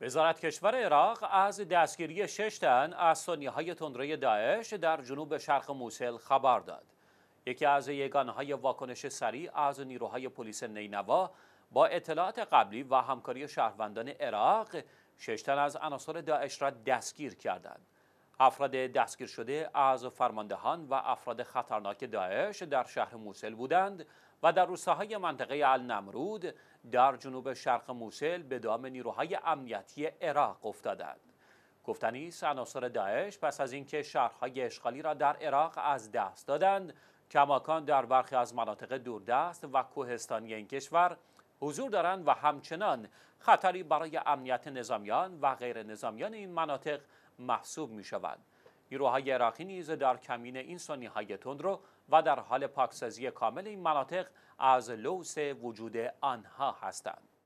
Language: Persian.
وزارت کشور عراق از دستگیری شش تن از های تندره داعش در جنوب شرق موسل خبر داد. یکی از یگانهای واکنش سریع از نیروهای پلیس نینوا با اطلاعات قبلی و همکاری شهروندان عراق شش تن از عناصر داعش را دستگیر کردند. افراد دستگیر شده از فرماندهان و افراد خطرناک داعش در شهر موسل بودند و در روستاهای منطقه النمرود در جنوب شرق موسل به دام نیروهای امنیتی عراق افتادند گفتنی است عناصر داعش پس از اینکه شهرهای اشغالی را در عراق از دست دادند کماکان در برخی از مناطق دوردست و کوهستانی این کشور حضور دارند و همچنان خطری برای امنیت نظامیان و غیر نظامیان این مناطق محسوب می شوند. نیروهای عراقی نیز در کمین این سنی های تندرو و در حال پاکسازی کامل این مناطق از لوس وجود آنها هستند.